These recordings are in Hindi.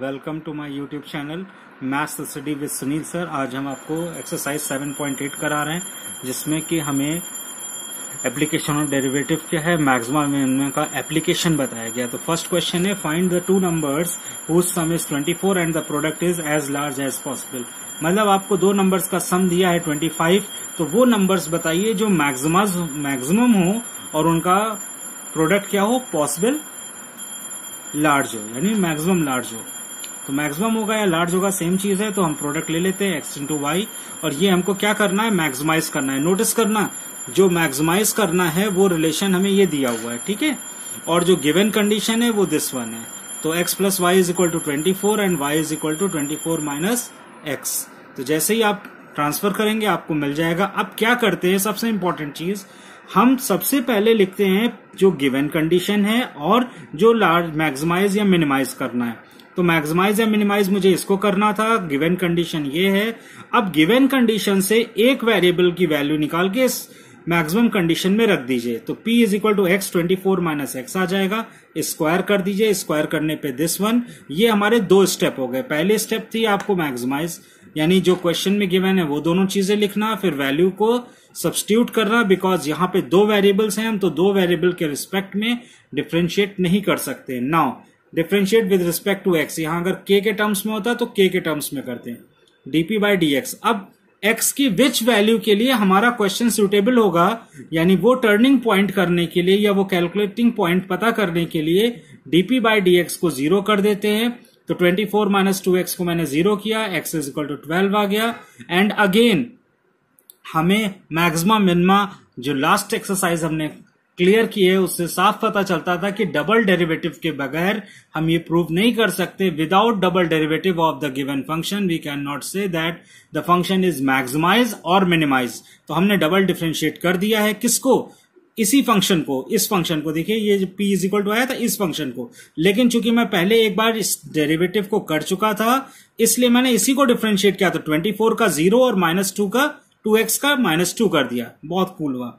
Welcome to my YouTube channel math study with Sunil sir आज हम आपको एक्सरसाइज 7.8 करा रहे हैं जिसमें कि हमें एप्लीकेशन ऑफ डेरिवेटिव क्या है मैक्सिमम मिनिमम का एप्लीकेशन बताया गया तो फर्स्ट क्वेश्चन है find the two numbers whose sum is 24 and the product is as large as possible मतलब आपको दो नंबर्स का सम दिया है 25 तो वो नंबर्स बताइए जो मैक्सिमम मैक्सिमम हो और उनका प्रोडक्ट क्या हो पॉसिबल लार्ज हो यानी मैक्सिमम लार्ज हो तो मैक्सिमम होगा या लार्ज होगा सेम चीज है तो हम प्रोडक्ट ले लेते हैं एक्स इंटू वाई और ये हमको क्या करना है मैक्सिमाइज करना है नोटिस करना जो मैक्सिमाइज करना है वो रिलेशन हमें ये दिया हुआ है ठीक है और जो गिवन कंडीशन है वो दिस वन है तो x plus y is equal to twenty four and y is equal to twenty four minus x तो जैसे ही आप ट्रांसफर करेंगे आपको मिल जाएगा अब क्या करते हैं सबसे इंपॉर्टेंट चीज हम सबसे पहले लिखते हैं जो गिवन कंडीशन है और जो लार्ज मैक्सिमाइज या मिनिमाइज करना है तो मैक्सिमाइज या मिनिमाइज मुझे इसको करना था गिवन कंडीशन ये है अब गिवन कंडीशन से एक वेरिएबल की वैल्यू निकाल के इस मैक्सिमम कंडीशन में रख दीजिए तो p is equal to x twenty four minus x आ जाएगा स्क्वायर कर दीजिए स्क्वायर करने पे दिस वन ये हमारे दो स्टेप हो गए पहले स्टेप थी आपको मैक्सिमाइज यानी जो क्वेश्चन में गिवन है वो दोनों चीजें लिखना फिर वैल्यू को सब्सटीट्यूट करना बिकॉज यहाँ पे दो वेरिएबल्स हैं हम तो दो वेरिएबल के रिस्पेक्ट में डिफ्रेंशिएट नहीं कर सकते now differentiate with respect to x यहाँ अगर के के टर्म्स में होता तो के के टर्म्स में करते हैं डीपी बाई डी एक्स अब एक्स की विच वैल्यू के लिए हमारा क्वेश्चन सुटेबल होगा यानी वो टर्निंग पॉइंट करने के लिए या वो कैलकुलेटिंग पॉइंट पता करने के लिए डीपी बाई डी एक्स को जीरो कर देते हैं तो 24 फोर माइनस टू एक्स को मैंने जीरो किया x is equal to twelve आ गया एंड अगेन हमें मैक्सिमम मिनिमा जो लास्ट एक्सरसाइज हमने क्लियर की है उससे साफ पता चलता था कि डबल डेरिवेटिव के बगैर हम ये प्रूव नहीं कर सकते without double derivative of the given function we can not say that the function is maximise और मिनिमाइज तो हमने डबल डिफ्रेंशिएट कर दिया है किसको इसी फंक्शन को इस फंक्शन को देखिए ये p इज इक्वल टू आया था इस फंक्शन को लेकिन चूंकि मैं पहले एक बार इस डेरिवेटिव को कर चुका था इसलिए मैंने इसी को डिफ्रेंशिएट किया था ट्वेंटी फोर का जीरो और माइनस टू का टू एक्स का माइनस टू कर दिया बहुत कूल हुआ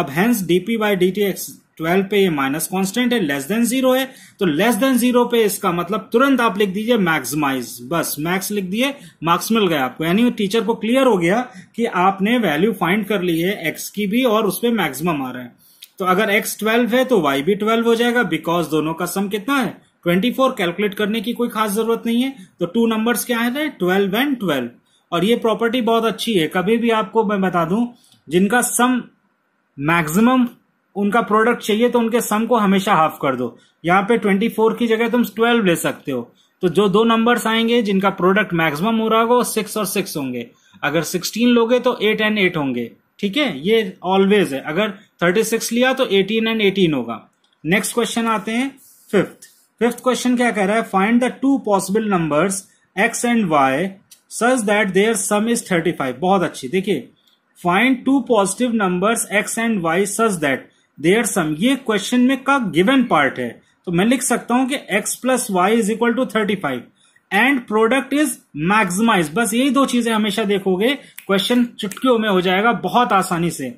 अब hence dp by d t x twelve पे ये माइनस कॉन्स्टेंट है लेस देन जीरो है तो लेस देन जीरो पे इसका मतलब तुरंत आप लिख दीजिए मैक्सिमाइज बस मैक्स लिख दिए मार्क्स मिल गया आपको यानी टीचर को क्लियर हो गया कि आपने वैल्यू फाइंड कर ली है एक्स की भी और उसपे मैक्सिमम आ रहा है तो अगर एक्स ट्वेल्व है तो वाई भी ट्वेल्व हो जाएगा बिकॉज दोनों का सम कितना है ट्वेंटी फोर कैलकुलेट करने की कोई खास जरूरत नहीं है तो टू नंबर्स क्या है ट्वेल्व एंड ट्वेल्व और ये प्रॉपर्टी बहुत अच्छी है कभी भी आपको मैं बता दूं जिनका सम मैक्सिमम उनका प्रोडक्ट चाहिए तो उनके सम को हमेशा हाफ कर दो यहाँ पे 24 की जगह तुम 12 ले सकते हो तो जो दो नंबर्स आएंगे जिनका प्रोडक्ट मैक्सिमम हो रहा होगा वो सिक्स और सिक्स होंगे अगर सिक्सटीन लोगे तो एट एंड एट होंगे ठीक है ये ऑलवेज है अगर थर्टी सिक्स लिया तो एटीन एंड एटीन होगा नेक्स्ट क्वेश्चन आते हैं फिफ्थ फिफ्थ क्वेश्चन क्या कह रहा है find the two possible numbers x and y such that their sum is thirty five बहुत अच्छी देखिए find two positive numbers x and y such that their sum ये क्वेश्चन में का गिवन पार्ट है तो मैं लिख सकता हूं कि x plus y is equal to thirty five and product is maximise बस यही दो चीजें हमेशा देखोगे क्वेश्चन चुटकियों में हो जाएगा बहुत आसानी से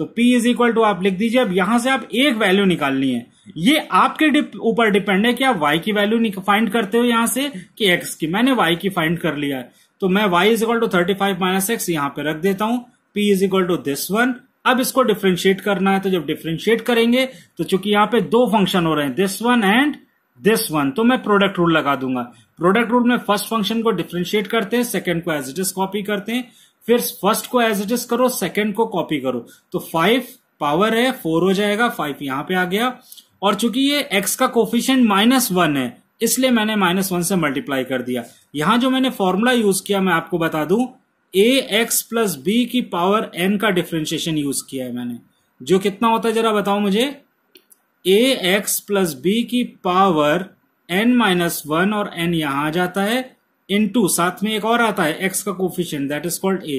तो P इज इक्वल टू आप लिख दीजिए अब यहां से आप एक वैल्यू निकालनी है ये आपके ऊपर डिपेंड है कि आप y की वैल्यू फाइंड करते हो यहां से कि x की मैंने y की फाइंड कर लिया है तो मैं y is equal to thirty five minus x यहां पर रख देता हूं P is equal to this one अब इसको डिफ्रेंशिएट करना है तो जब डिफ्रेंशिएट करेंगे तो चूंकि यहाँ पे दो फंक्शन हो रहे हैं this one and this one तो मैं प्रोडक्ट रूल लगा दूंगा प्रोडक्ट रूल में फर्स्ट फंक्शन को डिफ्रेंशिएट करते हैं सेकंड को एज इट इज कॉपी करते हैं फिर फर्स्ट को एज इट इज करो सेकंड को कॉपी करो तो फाइव पावर है फोर हो जाएगा फाइव यहां पे आ गया और चूंकि ये एक्स का कोफिशियंट माइनस वन है इसलिए मैंने माइनस वन से मल्टीप्लाई कर दिया यहां जो मैंने फॉर्मूला यूज किया मैं आपको बता दूं ए एक्स प्लस बी की पावर एन का डिफ्रेंशिएशन यूज किया है मैंने जो कितना होता है जरा बताओ मुझे ए एक्स प्लस बी की पावर एन माइनस वन और एन यहां आ जाता है इनटू साथ में एक और आता है एक्स का coefficient that is called a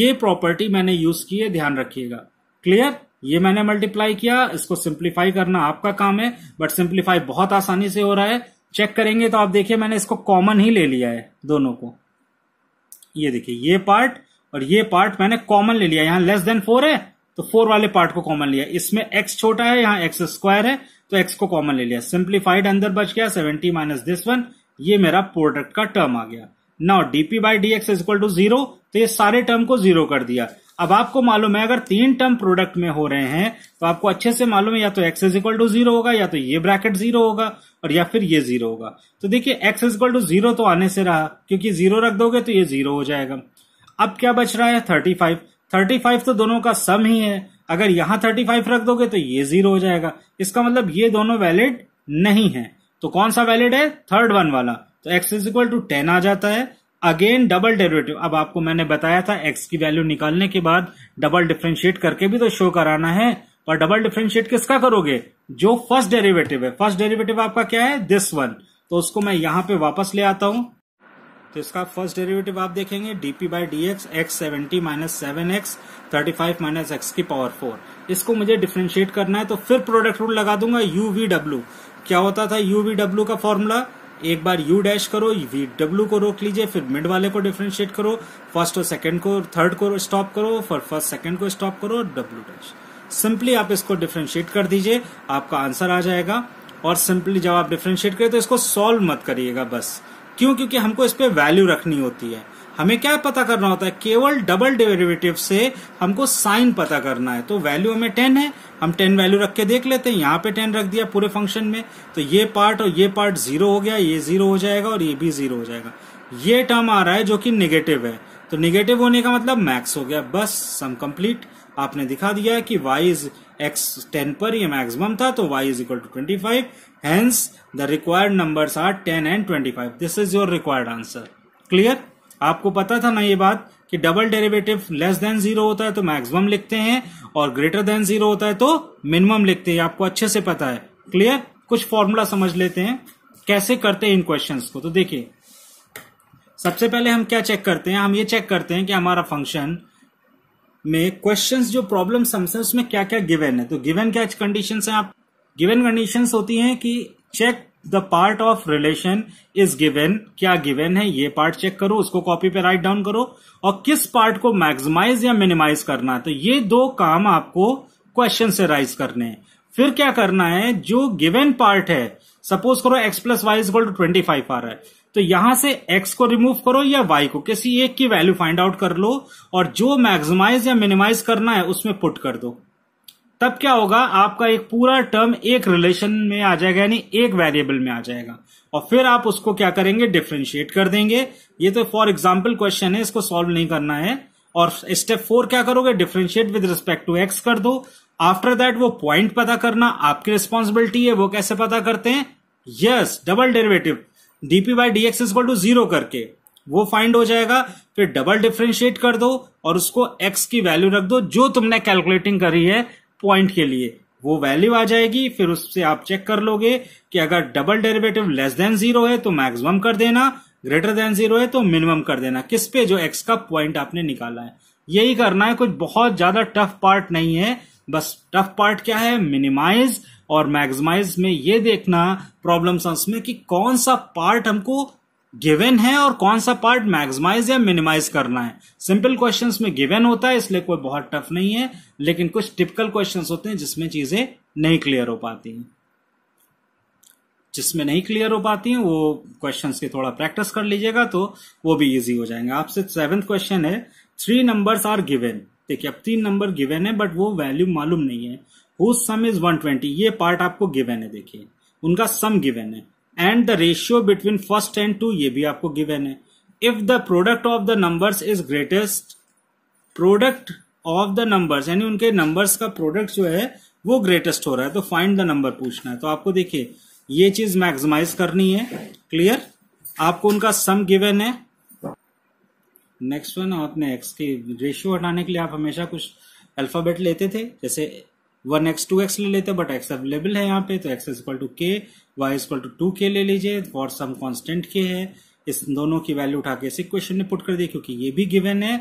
ये प्रॉपर्टी मैंने यूज की है ध्यान रखिएगा क्लियर ये मैंने मल्टीप्लाई किया इसको सिंप्लीफाई करना आपका काम है बट सिंप्लीफाई बहुत आसानी से हो रहा है चेक करेंगे तो आप देखिए मैंने इसको कॉमन ही ले लिया है दोनों को ये देखिए ये पार्ट और ये पार्ट मैंने कॉमन ले लिया यहां लेस देन फोर है तो फोर वाले पार्ट को कॉमन लिया इसमें एक्स छोटा है यहां एक्स स्क्वायर है तो एक्स को कॉमन ले लिया सिंप्लीफाइड अंदर बच गया सेवेंटी माइनस दिस वन ये मेरा प्रोडक्ट का टर्म आ गया now dp by d x equal to zero तो ये सारे टर्म को जीरो कर दिया अब आपको मालूम है अगर तीन टर्म प्रोडक्ट में हो रहे हैं तो आपको अच्छे से मालूम है या तो x is equal to zero होगा या तो ये ब्रैकेट जीरो होगा और या फिर ये जीरो होगा तो देखिए x is equal to zero तो आने से रहा क्योंकि जीरो रख दोगे तो ये जीरो हो जाएगा अब क्या बच रहा है थर्टी फाइव थर्टी फाइव तो दोनों का सम ही है अगर यहां थर्टी फाइव रख दोगे तो ये जीरो हो जाएगा इसका मतलब ये दोनों वैलिड नहीं है तो कौन सा वैलिड है थर्ड वन वाला तो x is equal to ten आ जाता है अगेन डबल डेरिवेटिव अब आपको मैंने बताया था एक्स की वैल्यू निकालने के बाद डबल डिफ्रेंशिएट करके भी तो शो कराना है पर डबल डिफ्रेंशिएट किसका करोगे जो फर्स्ट डेरिवेटिव है फर्स्ट डेरिवेटिव आपका क्या है दिस वन तो उसको मैं यहां पे वापस ले आता हूं तो इसका फर्स्ट डेरिवेटिव आप देखेंगे dp by d x x seventy minus seven x thirty five minus x की पावर फोर इसको मुझे डिफ्रेंशिएट करना है तो फिर प्रोडक्ट रूल लगा दूंगा यू वी डब्ल्यू क्या होता था यू वी डब्ल्यू का फॉर्मूला एक बार यू डैश करो वी डब्ल्यू को रोक लीजिए फिर मिड वाले को डिफ्रेंशिएट करो फर्स्ट और सेकंड को थर्ड को स्टॉप करो फिर फर्स्ट सेकंड को स्टॉप करो डब्ल्यू डैश सिंपली आप इसको डिफ्रेंशिएट कर दीजिए आपका आंसर आ जाएगा और सिंपली जब आप डिफ्रेंशिएट करें तो इसको सॉल्व मत करिएगा बस क्यों क्योंकि हमको इस पर वैल्यू रखनी होती है हमें क्या पता करना होता है केवल डबल डेरिवेटिव से हमको साइन पता करना है तो वैल्यू हमें टेन है हम टेन वैल्यू रख के देख लेते हैं यहाँ पे टेन रख दिया पूरे फंक्शन में तो ये पार्ट और ये पार्ट जीरो हो गया ये जीरो हो जाएगा और ये भी जीरो हो जाएगा ये टर्म आ रहा है जो कि निगेटिव है तो निगेटिव होने का मतलब मैक्स हो गया बस सम कम्प्लीट आपने दिखा दिया है कि y इज एक्स टेन पर ये मैक्सिमम था तो y is equal to twenty five hence the required numbers are ten and twenty five this is your required answer clear आपको पता था ना ये बात कि double derivative less than zero होता है तो मैक्सिमम लिखते हैं और ग्रेटर देन जीरो होता है तो मिनिमम लिखते हैं आपको अच्छे से पता है क्लियर कुछ फॉर्मूला समझ लेते हैं कैसे करते हैं इन क्वेश्चंस को तो देखिए सबसे पहले हम क्या चेक करते हैं हम ये चेक करते हैं कि हमारा फंक्शन में क्वेश्चन जो प्रॉब्लम सम्स उसमें तो क्या क्या गिवेन है तो गिवेन क्या कंडीशन है आप गिवेन कंडीशन होती है कि check the part of relation is given क्या गिवेन है ये पार्ट चेक करो उसको कॉपी पे राइट डाउन करो और किस पार्ट को मैक्सिमाइज या मिनिमाइज करना है तो ये दो काम आपको क्वेश्चन से राइज करने हैं फिर क्या करना है जो गिवेन पार्ट है सपोज करो x plus y is to twenty five आ रहा है तो यहां से x को रिमूव करो या y को किसी एक की वैल्यू फाइंड आउट कर लो और जो मैक्सिमाइज या मिनिमाइज करना है उसमें पुट कर दो तब क्या होगा आपका एक पूरा टर्म एक रिलेशन में आ जाएगा यानी एक वेरिएबल में आ जाएगा और फिर आप उसको क्या करेंगे डिफ्रेंशिएट कर देंगे ये तो फॉर एग्जाम्पल क्वेश्चन है इसको सॉल्व नहीं करना है और स्टेप फोर क्या करोगे differentiate with respect to x कर दो आफ्टर दैट वो पॉइंट पता करना आपकी रिस्पॉन्सिबिलिटी है वो कैसे पता करते हैं yes double derivative dp by d x is equal to zero करके वो फाइंड हो जाएगा फिर डबल डिफ्रेंशिएट कर दो और उसको एक्स की वैल्यू रख दो जो तुमने कैलकुलेटिंग करी है पॉइंट के लिए वो वैल्यू आ जाएगी फिर उससे आप चेक कर लोगे कि अगर double derivative less than zero है तो मैक्सिमम कर देना ग्रेटर देन जीरो है तो मिनिमम कर देना किस पे जो एक्स का पॉइंट आपने निकाला है यही करना है कुछ बहुत ज्यादा टफ पार्ट नहीं है बस टफ पार्ट क्या है मिनिमाइज और मैक्सिमाइज में ये देखना प्रॉब्लम सम्स में कि कौन सा पार्ट हमको गिवन है और कौन सा पार्ट मैक्सिमाइज या मिनिमाइज करना है सिंपल क्वेश्चंस में गिवन होता है इसलिए कोई बहुत टफ नहीं है लेकिन कुछ टिपिकल क्वेश्चंस होते हैं जिसमें चीजें नहीं क्लियर हो पाती हैं जिसमें नहीं क्लियर हो पाती हैं वो क्वेश्चन की थोड़ा प्रैक्टिस कर लीजिएगा तो वो भी इजी हो जाएंगे आपसे सेवेंथ क्वेश्चन है थ्री नंबर्स आर गिवेन देखिए अब तीन नंबर गिवेन है बट वो वैल्यू मालूम नहीं है हु सम इज वन ये पार्ट आपको गिवेन है देखिए उनका सम गिवेन है and the ratio between first and two ये भी आपको गिवेन है if the product of the numbers is greatest product of the numbers यानी उनके नंबर्स का प्रोडक्ट जो है वो ग्रेटेस्ट हो रहा है तो फाइंड द नंबर पूछना है तो आपको देखिए ये चीज मैक्सिमाइज करनी है क्लियर आपको उनका सम गिवेन है नेक्स्ट वन आपने एक्स की रेशियो हटाने के लिए आप हमेशा कुछ अल्फाबेट लेते थे जैसे वन एक्स टू एक्स ले लेते हैं बट एक्स अवेलेबल है यहाँ पे तो x is equal to k y is equal to to two k लीजिए फॉर सम कॉन्स्टेंट के है इस दोनों की वैल्यू उठा के इस इक्वेशन में पुट कर दिए क्योंकि ये भी गिवन है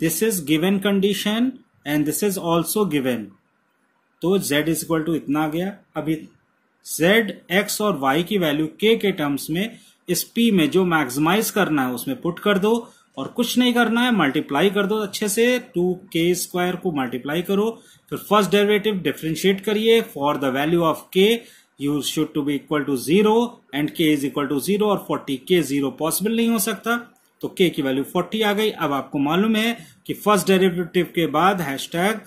this is given condition and this is also given तो z इज इक्वल टू इतना आ गया अभी z x और y की वैल्यू k के टर्म्स में इस p में जो मैक्सिमाइज करना है उसमें पुट कर दो और कुछ नहीं करना है मल्टीप्लाई कर दो अच्छे से टू के स्क्वायर को मल्टीप्लाई करो फिर फर्स्ट डेरिवेटिव डिफ्रेंशिएट करिए for the value of k you should to be equal to zero and k is equal to zero और फोर्टी के जीरो पॉसिबल नहीं हो सकता तो के की वैल्यू फोर्टी आ गई अब आपको मालूम है कि फर्स्ट डेरिवेटिव के बाद हैश टैग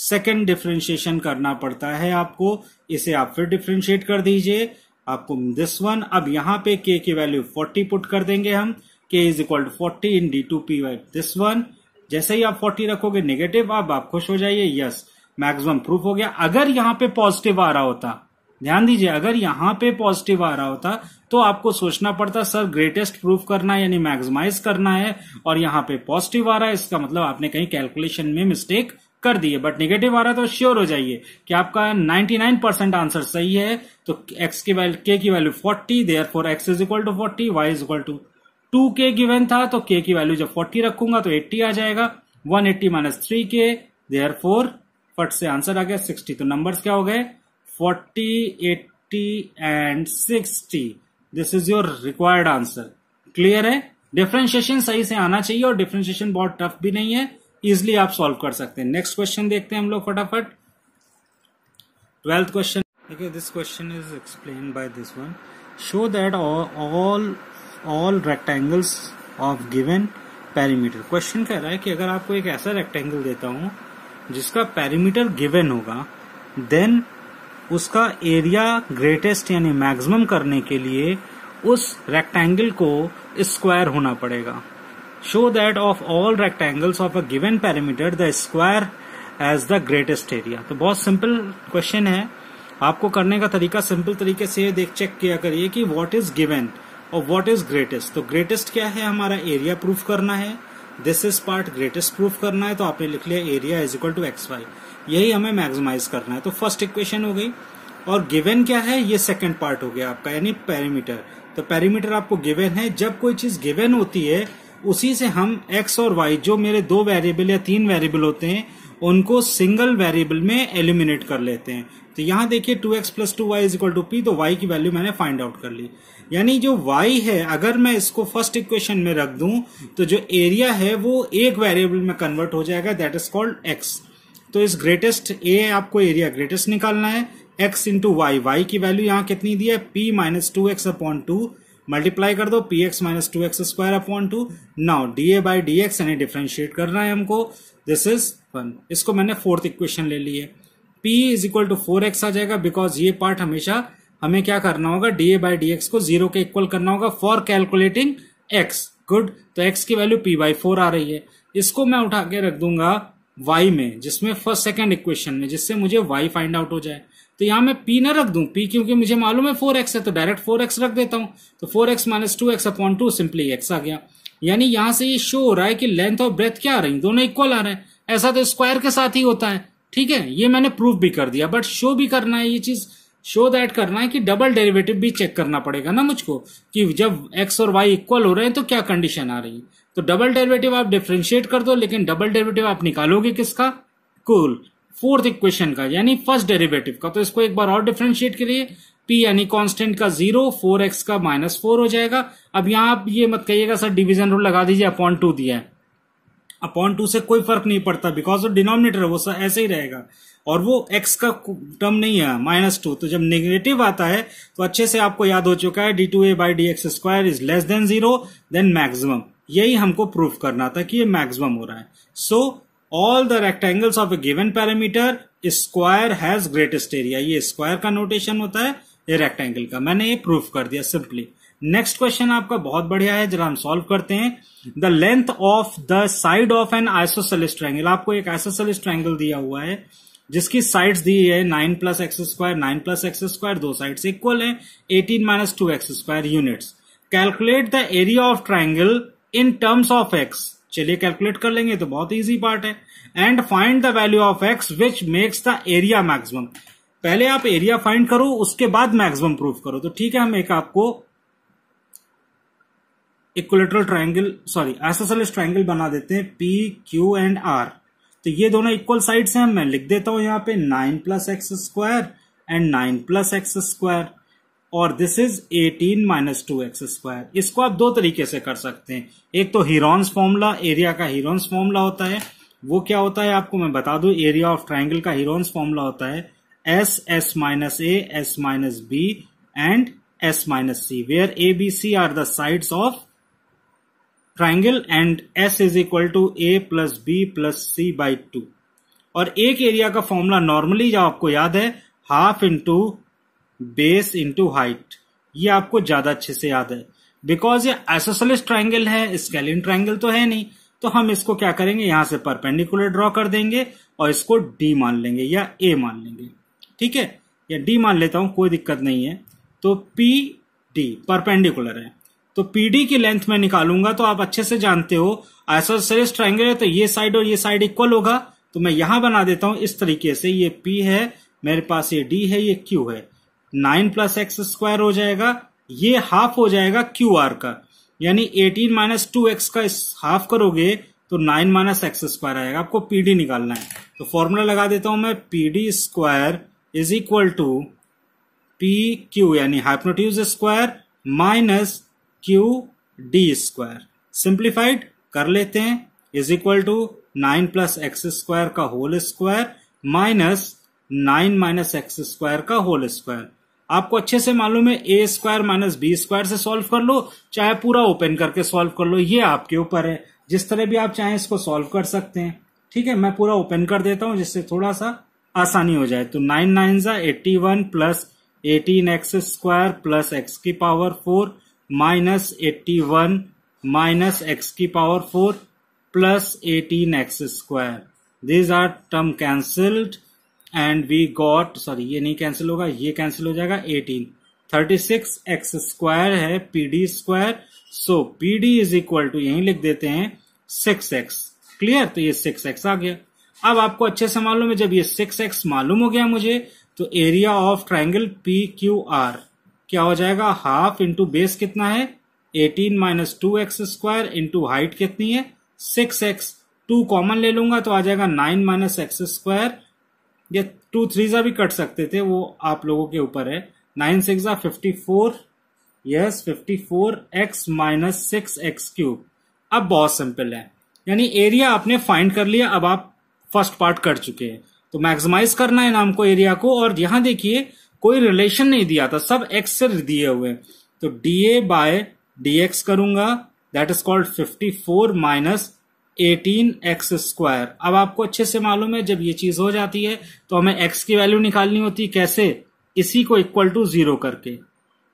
सेकेंड डिफ्रेंशिएशन करना पड़ता है आपको इसे आप फिर डिफ्रेंशिएट कर दीजिए आपको दिस वन अब यहाँ पे के की वैल्यू फोर्टी पुट कर देंगे हम k is equal to forty in d two p y this one जैसे ही आप फोर्टी रखोगे नेगेटिव अब आप खुश हो जाइए यस मैक्सिमम प्रूफ हो गया अगर यहाँ पे पॉजिटिव आ रहा होता ध्यान दीजिए अगर यहाँ पे पॉजिटिव आ रहा होता तो आपको सोचना पड़ता सर ग्रेटेस्ट प्रूफ करना है यानी मैक्सिमाइज करना है और यहाँ पे पॉजिटिव आ रहा है इसका मतलब आपने कहीं कैलकुलेशन में मिस्टेक कर दिए बट नेगेटिव आ रहा है तो श्योर हो जाइए कि आपका 99 परसेंट आंसर सही है तो एक्स की वैल्यू के की value 40 therefore x is equal to 40 y is equal to to two k था तो के की वैल्यू जब फोर्टी रखूंगा तो एट्टी आ जाएगा one eighty minus three k therefore फट से आंसर आ गया सिक्सटी तो नंबर्स क्या हो गए forty eighty and sixty this is your required answer clear है डिफ्रेंशिएशन सही से आना चाहिए और डिफ्रेंशिएशन बहुत टफ भी नहीं है इजिली आप सॉल्व कर सकते हैं नेक्स्ट क्वेश्चन देखते हैं हम लोग फटाफट ट्वेल्थ क्वेश्चन देखिए this question is explain by this one show that all all rectangles of given perimeter question कह रहा है कि अगर आपको एक ऐसा रेक्टेंगल देता हूँ जिसका पैरीमीटर गिवन होगा देन उसका एरिया ग्रेटेस्ट यानी मैक्सिमम करने के लिए उस रेक्टेंगल को स्क्वायर होना पड़ेगा show that of all rectangles of a given parameter the square has the greatest area तो बहुत सिंपल क्वेश्चन है आपको करने का तरीका सिंपल तरीके से देख चेक किया करिए कि व्हाट इज गिवन और व्हाट इज ग्रेटेस्ट तो ग्रेटेस्ट क्या है हमारा एरिया प्रूफ करना है this is part greatest proof करना है तो आपने लिख लिया area is equal to x y यही हमें मैक्सिमाइज करना है तो फर्स्ट इक्वेशन हो गई और गिवन क्या है ये सेकेंड पार्ट हो गया आपका यानी पैरीमीटर तो पेरीमीटर आपको गिवन है जब कोई चीज गिवन होती है उसी से हम एक्स और वाई जो मेरे दो वेरिएबल या तीन वेरिएबल होते हैं उनको सिंगल वेरिएबल में एलिमिनेट कर लेते हैं तो यहां देखिए two x plus two y is equal to p तो वाई की वैल्यू मैंने फाइंड आउट कर ली यानी जो वाई है अगर मैं इसको फर्स्ट इक्वेशन में रख दूं तो जो एरिया है वो एक वेरिएबल में कन्वर्ट हो जाएगा दैट इज कॉल्ड एक्स तो इस ग्रेटेस्ट ए आपको एरिया ग्रेटेस्ट निकालना है एक्स इंटू वाई वाई की वैल्यू यहां कितनी दी है p minus two x upon two multiply कर दो p x minus two x square upon two now d a by d x यानी डिफ्रेंशिएट करना है हमको दिस इज वन इसको मैंने फोर्थ इक्वेशन ले ली है P is equal to four x आ जाएगा बिकॉज ये पार्ट हमेशा हमें क्या करना होगा d a by d x को जीरो के इक्वल करना होगा फॉर कैलकुलेटिंग एक्स गुड तो एक्स की वैल्यू पी बाई फोर आ रही है इसको मैं उठा के रख दूंगा वाई में जिसमें फर्स्ट सेकेंड इक्वेशन में जिससे मुझे वाई फाइंड आउट हो जाए तो यहां मैं पी ना रख दू पी क्योंकि मुझे मालूम है फोर एक्स है तो डायरेक्ट फोर एक्स रख देता हूँ तो four x minus two x upon two simply x आ गया यानी यहां से ये शो हो रहा है कि लेंथ और ब्रेथ क्या आ रही दोनों इक्वल आ रहे हैं ऐसा तो स्क्वायर के साथ ही होता है ठीक है ये मैंने प्रूफ भी कर दिया बट शो भी करना है ये चीज शो दैट करना है कि डबल डेरिवेटिव भी चेक करना पड़ेगा ना मुझको कि जब एक्स और वाई इक्वल हो रहे हैं तो क्या कंडीशन आ रही है तो डबल डेरिवेटिव आप डिफ्रेंशिएट कर दो लेकिन डबल डेरिवेटिव आप निकालोगे किसका कूल फोर्थ इक्वेशन का यानी फर्स्ट डेरिवेटिव का तो इसको एक बार और डिफ्रेंशिएट करिए पी यानी कांस्टेंट का जीरो फोर एक्स का माइनस फोर हो जाएगा अब यहां आप ये मत कहिएगा सर डिवीजन रूल लगा दीजिए अपॉन टू दिया है अपॉन टू से कोई फर्क नहीं पड़ता बिकॉज वो डिनोमिनेटर वो ऐसे ही रहेगा और वो एक्स का टर्म नहीं है माइनस टू तो जब नेगेटिव आता है तो अच्छे से आपको याद हो चुका है d two a by d x square is less than zero then maximum यही हमको प्रूफ करना था कि ये मैक्सिमम हो रहा है so all the rectangles of a given parameter square has greatest area ये स्क्वायर का नोटेशन होता है ये रेक्टेंगल का मैंने ये प्रूफ कर दिया सिंपली नेक्स्ट क्वेश्चन आपका बहुत बढ़िया है जरा हम सॉल्व करते हैं the length of the side of an isosceles triangle आपको एक आइसोसेलिस ट्रायंगल दिया हुआ है जिसकी साइड्स दी है nine plus x square nine plus x square दो साइड्स इक्वल है eighteen minus two x square units calculate the area of triangle in terms of x चलिए कैलकुलेट कर लेंगे तो बहुत ईजी पार्ट है and find the value of x which makes the area maximum पहले आप एरिया फाइंड करो उसके बाद मैक्सिमम प्रूफ करो तो ठीक है हम एक आपको एक ट्राइंगल सॉरी एसोसलिस ट्राइंगल बना देते हैं पी क्यू एंड आर तो ये दोनों इक्वल साइड्स हैं मैं लिख देता हूं यहाँ पे nine plus x square and nine plus x square और this is eighteen minus two x square इसको आप दो तरीके से कर सकते हैं एक तो हीरोन्स फॉर्मूला एरिया का हीरोन्स फॉर्मूला होता है वो क्या होता है आपको मैं बता दू एरिया ऑफ ट्राइंगल का हीरोन्स फॉर्मूला होता है s s minus a s minus b and s minus c where a b c are the sides of triangle and s is equal to a plus b plus c by two और एक एरिया का फॉर्मूला नॉर्मली जो आपको याद है half into base into height ये आपको ज्यादा अच्छे से याद है बिकॉज ये एसोसलिस ट्राइंगल है स्केलिन ट्राइंगल तो है नहीं तो हम इसको क्या करेंगे यहां से परपेंडिकुलर ड्रॉ कर देंगे और इसको डी मान लेंगे या ए मान लेंगे ठीक है या डी मान लेता हूं कोई दिक्कत नहीं है तो पी डी परपेंडिकुलर है तो पीडी की लेंथ में निकालूंगा तो आप अच्छे से जानते हो आइसोसेलिस ट्राइंगल है तो ये साइड और ये साइड इक्वल होगा तो मैं यहां बना देता हूं इस तरीके से ये पी है मेरे पास ये डी है ये क्यू है नाइन प्लस एक्स स्क्वायर हो जाएगा ये हाफ हो जाएगा क्यू आर का यानी एटीन माइनस टू एक्स का हाफ करोगे तो नाइन माइनस एक्स स्क्वायर आएगा आपको पीडी निकालना है तो फॉर्मूला लगा देता हूं मैं p d square is equal to p q यानी hypotenuse square minus q d square simplified कर लेते हैं is equal to nine plus x square का whole square minus nine minus x square का होल स्क्वायर आपको अच्छे से मालूम है a square minus b square से सॉल्व कर लो चाहे पूरा ओपन करके सॉल्व कर लो ये आपके ऊपर है जिस तरह भी आप चाहें इसको सॉल्व कर सकते हैं ठीक है मैं पूरा ओपन कर देता हूं जिससे थोड़ा सा आसानी हो जाए तो नाइन नाइन जा eighty one plus eighteen x square plus x की power four minus eighty one minus x की power four plus eighteen x square these are term cancelled and we got sorry ये नहीं कैंसिल होगा ये कैंसिल हो जाएगा eighteen thirty six x square है p d square so p d is equal to यही लिख देते हैं सिक्स एक्स क्लियर तो ये सिक्स एक्स आ गया अब आपको अच्छे से मालूम है जब ये सिक्स एक्स मालूम हो गया मुझे तो area of triangle p q r क्या हो जाएगा हाफ इंटू बेस कितना है eighteen minus two x square into height कितनी है सिक्स एक्स टू कॉमन ले लूंगा तो आ जाएगा नाइन माइनस एक्स स्क्वायर या टू थ्री भी कट सकते थे वो आप लोगों के ऊपर है नाइन सिक्स जा fifty four yes fifty four x minus six x cube अब बहुत सिंपल है यानी एरिया आपने फाइंड कर लिया अब आप फर्स्ट पार्ट कर चुके हैं तो मैक्सिमाइज करना है नाम को एरिया को और यहां देखिए कोई रिलेशन नहीं दिया था सब एक्स से दिए हुए तो d a by d x करूंगा that is called fifty four minus eighteen x square अब आपको अच्छे से मालूम है जब ये चीज हो जाती है तो हमें एक्स की वैल्यू निकालनी होती है कैसे इसी को इक्वल टू जीरो करके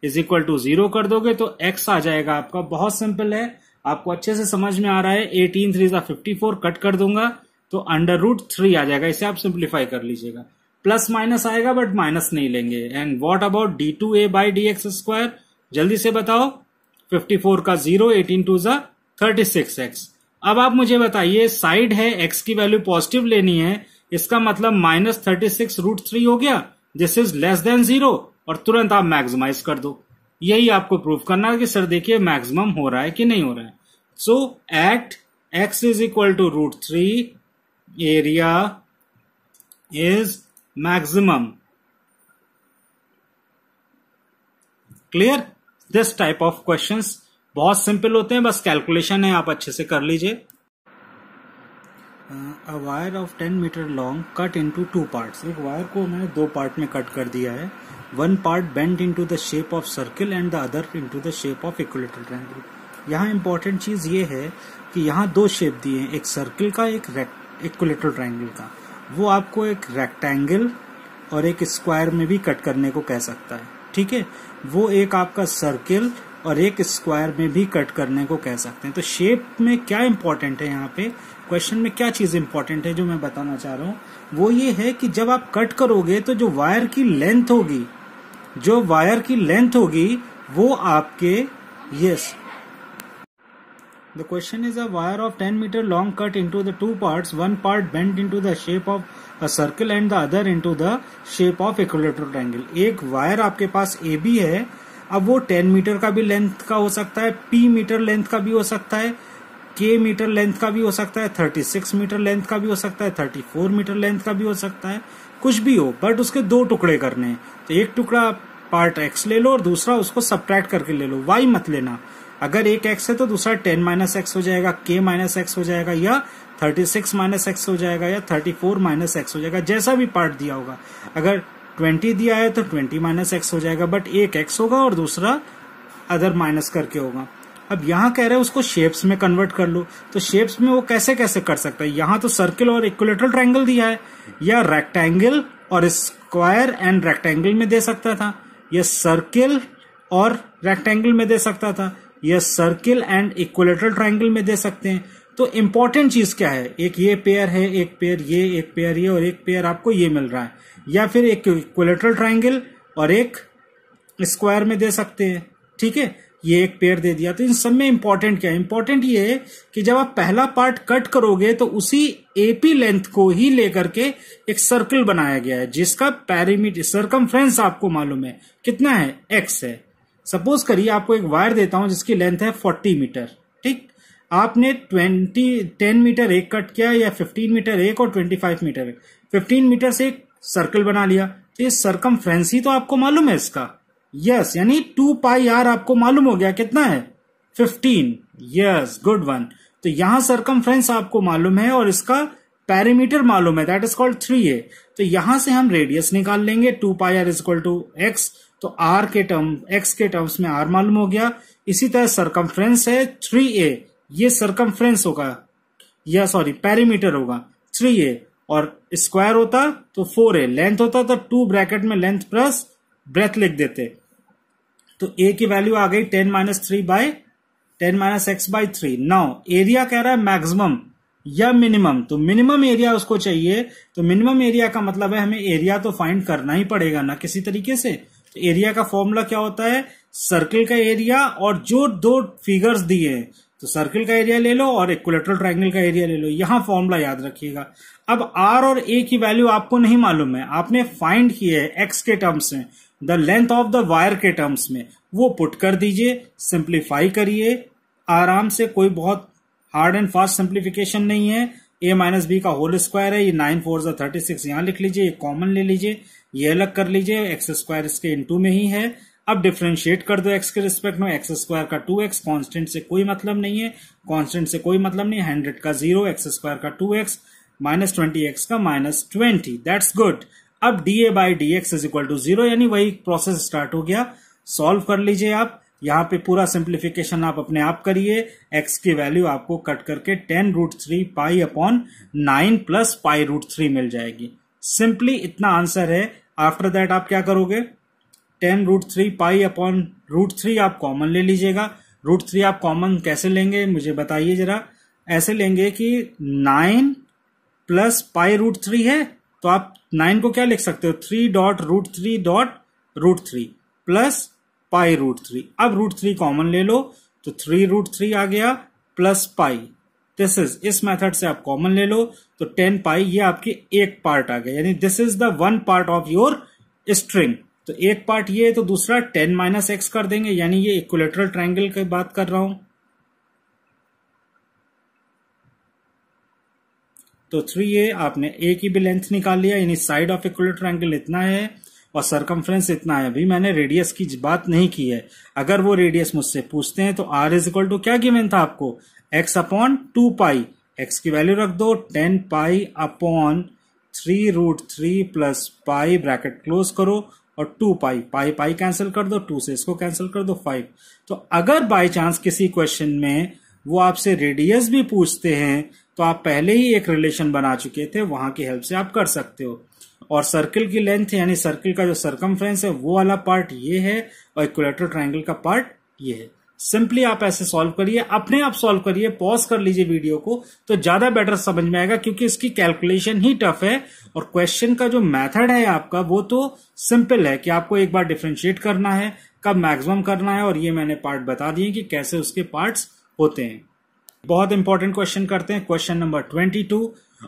इज इक्वल टू जीरो कर दोगे तो एक्स आ जाएगा आपका बहुत सिंपल है आपको अच्छे से समझ में आ रहा है एटीन थ्री सा फिफ्टी फोर कट कर दूंगा तो अंडर रूट थ्री आ जाएगा इसे आप सिंप्लीफाई कर लीजिएगा प्लस माइनस आएगा बट माइनस नहीं लेंगे and what about d two a by d x square जल्दी से बताओ 54 का जीरो एटीन टू जा थर्टी सिक्स एक्स अब आप मुझे बताइए साइड है एक्स की वैल्यू पॉजिटिव लेनी है इसका मतलब minus thirty six root three हो गया this is less than zero और तुरंत आप मैक्सिमाइज कर दो यही आपको प्रूव करना है कि सर देखिए मैक्सिमम हो रहा है कि नहीं हो रहा है so at x is equal to root three area is maximum. Clear this type of question बहुत सिंपल होते हैं बस कैलकुलेशन है आप अच्छे से कर लीजिए a wire of ten meter long cut into two parts एक वायर को मैंने दो पार्ट में कट कर दिया है one part bend into the shape of circle and the other into the shape of equilateral triangle यहाँ इम्पॉर्टेंट चीज़ ये है कि यहाँ दो शेप दिए हैं एक सर्किल का एक इक्वलेटर ट्राइंगल का वो आपको एक रेक्टेंगल और एक स्क्वायर में भी कट करने को कह सकता है ठीक है वो एक आपका सर्किल और एक स्क्वायर में भी कट करने को कह सकते हैं तो शेप में क्या इंपॉर्टेंट है यहाँ पे क्वेश्चन में क्या चीज इंपॉर्टेंट है जो मैं बताना चाह रहा हूँ वो ये है कि जब आप कट करोगे तो जो वायर की लेंथ होगी जो वायर की लेंथ होगी वो आपके yes The question is a wire of 10 meter long cut into the two parts, one part bent into the shape of a circle and the other into the shape of equilateral triangle. एक वायर आपके पास ए बी है अब वो 10 मीटर का भी लेंथ का हो सकता है पी मीटर लेंथ का भी हो सकता है के मीटर लेंथ का भी हो सकता है 36 मीटर लेंथ का भी हो सकता है 34 मीटर लेंथ का भी हो सकता है कुछ भी हो बट उसके दो टुकड़े करने हैं तो एक टुकड़ा पार्ट एक्स ले लो और दूसरा उसको सब्ट्रैक्ट करके ले लो वाई मत लेना अगर एक एक्स है तो दूसरा टेन माइनस एक्स हो जाएगा के माइनस एक्स हो जाएगा या थर्टी सिक्स माइनस एक्स हो जाएगा या थर्टी फोर माइनस एक्स हो जाएगा जैसा भी पार्ट दिया होगा अगर ट्वेंटी दिया है तो ट्वेंटी माइनस एक्स हो जाएगा बट एक एक्स होगा और दूसरा अदर माइनस करके होगा अब यहाँ कह रहे हैं उसको शेप्स में कन्वर्ट कर लो तो शेप्स में वो कैसे कैसे कर सकता है यहाँ तो सर्किल और इक्वलेटरल ट्रायंगल दिया है या रेक्टेंगल और स्क्वायर एंड रेक्टेंगल में दे सकता था या सर्किल और रेक्टेंगल में दे सकता था या सर्किल एंड इक्वलेटरल ट्राइंगल में दे सकते हैं तो इम्पोर्टेंट चीज क्या है एक ये पेयर है एक पेयर ये एक पेयर ये और एक पेयर आपको ये मिल रहा है या फिर एक इक्वलेटरल ट्राइंगल और एक स्क्वायर में दे सकते हैं ठीक है ये एक पेयर दे दिया तो इन सब में इंपॉर्टेंट क्या है इंपॉर्टेंट ये है कि जब आप पहला पार्ट कट करोगे तो उसी एपी लेंथ को ही लेकर के एक सर्कल बनाया गया है जिसका पैरिमीटर सरकमफ्रेंस आपको मालूम है कितना है एक्स है सपोज करिए आपको एक वायर देता हूं जिसकी लेंथ है फोर्टी मीटर ठीक आपने ट्वेंटी टेन मीटर एक कट किया या फिफ्टीन मीटर एक और ट्वेंटी फाइव मीटर एक फिफ्टीन मीटर से एक सर्कल बना लिया तो ये सर्कम ही तो आपको मालूम है इसका यस यानी टू पाई आर आपको मालूम हो गया कितना है फिफ्टीन यस गुड वन तो यहां सर्कम आपको मालूम है और इसका पैरामीटर मालूम है that is called three a तो यहां से हम रेडियस निकाल लेंगे two pi r is equal to x तो आर के टर्म एक्स के टर्म्स में आर मालूम हो गया इसी तरह सरकमफ्रेंस है थ्री ए ये सरकमफ्रेंस होगा या सॉरी पेरीमीटर होगा थ्री ए और स्क्वायर होता तो फोर ए लेंथ होता तो टू ब्रैकेट में लेंथ प्लस ब्रेथ लिख देते तो ए की वैल्यू आ गई ten minus three by ten minus x by three नौ एरिया कह रहा है मैक्सिमम या मिनिमम तो मिनिमम एरिया उसको चाहिए तो मिनिमम एरिया का मतलब है हमें एरिया तो फाइंड करना ही पड़ेगा ना किसी तरीके से एरिया का फॉर्मूला क्या होता है सर्कल का एरिया और जो दो फिगर्स दिए हैं तो सर्कल का एरिया ले लो और इक्वलेटरल ट्राइंगल का एरिया ले लो यहां फॉर्मूला याद रखिएगा अब आर और ए की वैल्यू आपको नहीं मालूम है आपने फाइंड किए है एक्स के टर्म्स में the length of the wire के टर्म्स में वो पुट कर दीजिए सिंप्लीफाई करिए आराम से कोई बहुत हार्ड एंड फास्ट सिंप्लीफिकेशन नहीं है ए माइनस बी का होल स्क्वायर है ये नाइन फोर जो थर्टी सिक्स यहाँ लिख लीजिए ये कॉमन ले लीजिए ये अलग कर लीजिए एक्स स्क्वायर इसके इंटू में ही है अब डिफ्रेंशिएट कर दो एक्स के रिस्पेक्ट में एक्स स्क्वायर का टू एक्स कॉन्स्टेंट से कोई मतलब नहीं है कॉन्स्टेंट से कोई मतलब नहीं हंड्रेड का जीरो एक्स स्क्वायर का two x minus twenty x का माइनस ट्वेंटी दैट्स गुड अब d a by d x is equal to zero यानी वही प्रोसेस स्टार्ट हो गया सॉल्व कर लीजिए आप यहाँ पे पूरा सिंप्लीफिकेशन आप अपने आप करिए x की वैल्यू आपको कट करके ten root three pi upon nine plus pi root three मिल जाएगी सिंपली इतना आंसर है आफ्टर दैट आप क्या करोगे ten root three pi upon root three आप कॉमन ले लीजिएगा रूट थ्री आप कॉमन कैसे लेंगे मुझे बताइए जरा ऐसे लेंगे कि nine plus pi root three है तो आप नाइन को क्या लिख सकते हो three dot root three dot root three plus pi root three अब रूट थ्री कॉमन ले लो तो थ्री रूट थ्री आ गया प्लस पाई दिस इज इस मेथड से आप कॉमन ले लो तो टेन पाई ये आपके एक पार्ट आ गए यानी this is the one part of your string तो एक पार्ट ये है तो दूसरा टेन माइनस एक्स कर देंगे यानी ये इक्वलेटरल ट्राइंगल की बात कर रहा हूं तो थ्री ए आपने ए की भी लेंथ निकाल लिया यानी साइड ऑफ इक्वलेटर एंगल इतना है और सरकमफ्रेंस इतना है अभी मैंने रेडियस की बात नहीं की है अगर वो रेडियस मुझसे पूछते हैं तो आर इज इक्वल टू क्या गिवन था आपको x upon two pi x की वैल्यू रख दो ten pi upon three root three plus pi bracket close करो और to pi pi pi cancel कर दो टू से इसको कैंसिल कर दो फाइव तो अगर बाय चांस किसी क्वेश्चन में वो आपसे रेडियस भी पूछते हैं तो आप पहले ही एक रिलेशन बना चुके थे वहां की हेल्प से आप कर सकते हो और सर्किल की लेंथ यानी सर्किल का जो सर्कम है वो वाला पार्ट ये है और इक्वलेटर ट्राइंगल का पार्ट ये है सिंपली आप ऐसे सॉल्व करिए अपने आप सॉल्व करिए पॉज कर लीजिए वीडियो को तो ज्यादा बेटर समझ में आएगा क्योंकि इसकी कैलकुलेशन ही टफ है और क्वेश्चन का जो मेथड है आपका वो तो सिंपल है कि आपको एक बार डिफ्रेंशिएट करना है कब मैक्सिमम करना है और ये मैंने पार्ट बता दिए कि कैसे उसके पार्ट्स होते हैं बहुत इंपॉर्टेंट क्वेश्चन करते हैं question number twenty two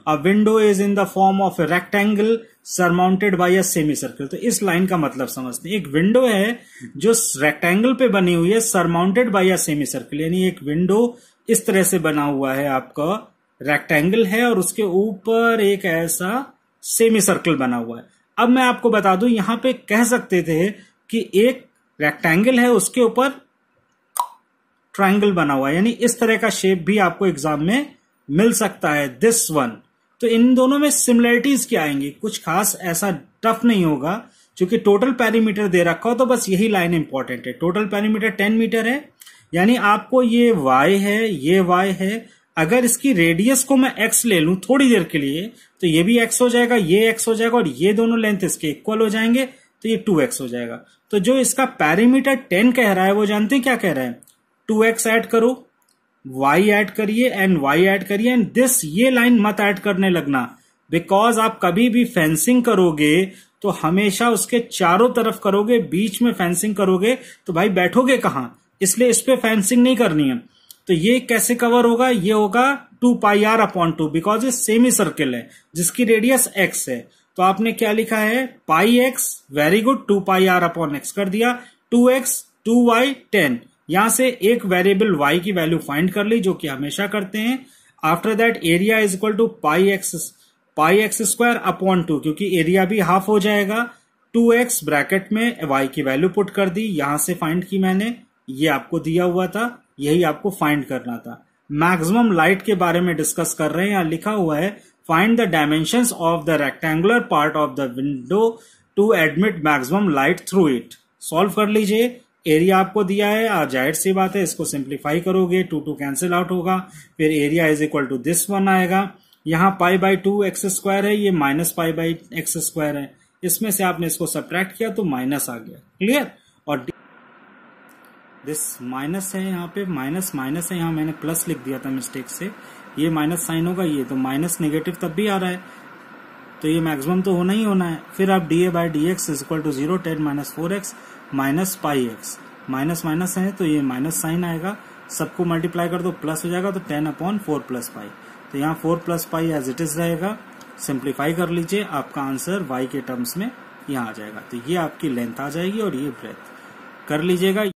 a window is in the form of rectangle surmounted by a semi circle तो इस लाइन का मतलब समझते हैं एक विंडो है जो रेक्टेंगल पे बनी हुई है surmounted by a semi circle यानी एक विंडो इस तरह से बना हुआ है आपका रेक्टेंगल है और उसके ऊपर एक ऐसा सेमी सर्कल बना हुआ है अब मैं आपको बता दू यहां पे कह सकते थे कि एक रेक्टेंगल है उसके ऊपर ट्रायंगल बना हुआ है यानी इस तरह का शेप भी आपको एग्जाम में मिल सकता है दिस वन तो इन दोनों में सिमिलरिटीज क्या आएंगी कुछ खास ऐसा टफ नहीं होगा क्योंकि टोटल पैरीमीटर दे रखा हो तो बस यही लाइन इंपॉर्टेंट है टोटल पैरीमीटर टेन मीटर है यानी आपको ये वाई है ये वाई है अगर इसकी रेडियस को मैं एक्स ले लू थोड़ी देर के लिए तो ये भी एक्स हो जाएगा ये एक्स हो जाएगा और ये दोनों लेंथ इसके इक्वल हो जाएंगे तो ये टू एक्स हो जाएगा तो जो इसका पैरीमीटर टेन कह रहा है वो जानते हैं क्या कह रहा है टू एक्स ऐड करो वाई ऐड करिए एंड वाई ऐड करिए एंड दिस ये लाइन मत ऐड करने लगना बिकॉज आप कभी भी फेंसिंग करोगे तो हमेशा उसके चारों तरफ करोगे बीच में फेंसिंग करोगे तो भाई बैठोगे कहां इसलिए इस पर फेंसिंग नहीं करनी है तो ये कैसे कवर होगा ये होगा two pi r upon two because ये सेमी सर्किल है जिसकी रेडियस एक्स है तो आपने क्या लिखा है pi x very good two pi r upon x कर दिया two x two y ten यहां से एक वेरिएबल y की वैल्यू फाइंड कर ली जो कि हमेशा करते हैं after that area is equal to pi x pi x square upon two क्योंकि एरिया भी हाफ हो जाएगा टू एक्स ब्रैकेट में y की वैल्यू पुट कर दी यहां से फाइंड की मैंने ये आपको दिया हुआ था यही आपको फाइंड करना था मैक्सिमम लाइट के बारे में डिस्कस कर रहे हैं यहां लिखा हुआ है find the dimension of the rectangular part of the window to admit maximum light through it solve कर लीजिए एरिया आपको दिया है जाहिर सी बात है इसको सिंप्लीफाई करोगे टू टू कैंसिल आउट होगा फिर area is equal to this one आएगा यहाँ pi by two x square है ये minus pi by x square है इसमें से आपने इसको सब्ट्रैक्ट किया तो माइनस आ गया क्लियर और दिस माइनस है यहाँ पे माइनस माइनस है यहाँ मैंने प्लस लिख दिया था मिस्टेक से ये माइनस साइन होगा ये तो माइनस नेगेटिव तब भी आ रहा है तो ये मैक्सिमम तो होना ही होना है फिर आप d a by d x is equal to zero ten minus four x minus pi x minus minus है तो ये माइनस साइन आएगा सबको मल्टीप्लाई कर दो प्लस हो जाएगा तो ten upon four plus pi तो यहाँ four plus pi as it is रहेगा सिंप्लीफाई कर लीजिए आपका आंसर वाई के टर्म्स में यहाँ आ जाएगा तो ये आपकी लेंथ आ जाएगी और ये ब्रेथ कर लीजिएगा